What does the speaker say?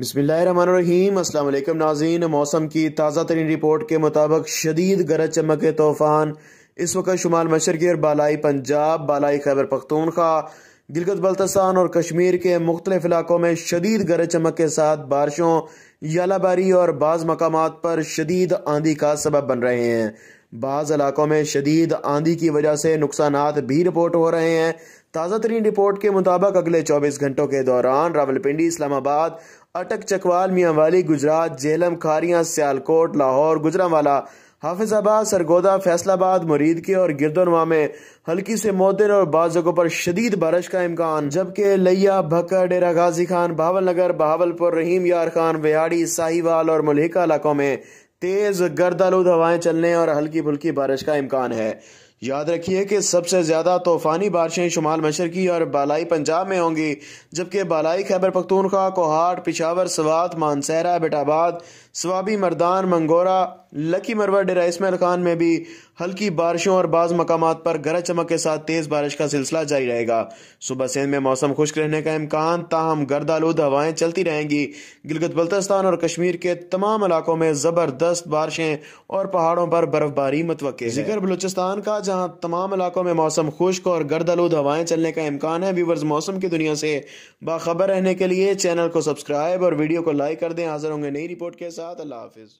बिसमीम अल्लाम नाजीन मौसम की ताज़ा तरीन रिपोर्ट के मुताबिक शदीद गरज चमक तूफ़ान इस वक्त शुमाल मशरक़ी और बालाई पंजाब बालाई खैबर पख्तूनखा गिलगत बल्तस्तान और कश्मीर के मुख्तलिफ इलाकों में शदीद गरज चमक के साथ बारिशों यालाबारी और बाज़ मकाम पर शदीद आंधी का सबब बन रहे हैं बाज़ इलाकों में शदीद आंधी की वजह से नुकसान भी रिपोर्ट हो रहे हैं ताज़ा तरीन रिपोर्ट के मुताबिक अगले चौबीस घंटों के दौरान रावलपिंडी इस्लामाबाद अटक चकवाल मियाँ वाली गुजरात जेहलम खारियाँ सियालकोट लाहौर गुजरावाला हाफिजाबाद सरगोदा फैसलाबाद मुरीद के और गिरदोनवा में हल्की से मोतर और बाद जगहों पर शदीद बारिश का इम्कान जबकि लैया भक्कर डेरा गाजी खान नगर बहावलपुर रहीम यार खान विहाड़ी साहिवाल और मलिका इलाकों में तेज़ गर्दालूद हवाएं चलने और हल्की फुल्की बारिश का इम्कान है याद रखिए कि सबसे ज़्यादा तूफ़ानी बारिशें शुमाल मशरकी और बालाई पंजाब में होंगी जबकि बालाई खैबर पख्तूनखा कोहाट पिशावर सवात मानसहरा बेटाबाद स्वाबी मर्दान मंगोरा लकी मरवर डेरा इसमेल खान में भी हल्की बारिशों और बाज़ मकाम पर गरज चमक के साथ तेज़ बारिश का सिलसिला जारी रहेगा सुबह सिंध में मौसम खुश्क रहने का इम्कान ताहम गर्द आलूद हवाएं चलती रहेंगी गिलगत बल्तिस्तान और कश्मीर के तमाम इलाकों में ज़बरदस्त बारिशें और पहाड़ों पर बर्फबारी मतव जिक्र बलूचिस्तान का जहां तमाम इलाकों में मौसम खुश्क और गर्द आलूद हवाएं चलने का इम्कान है व्यूवर्स मौसम की दुनिया से बाखबर रहने के लिए चैनल को सब्सक्राइब और वीडियो को लाइक कर दें हाजिर होंगे नई रिपोर्ट के साथ अल्लाह हाफिज़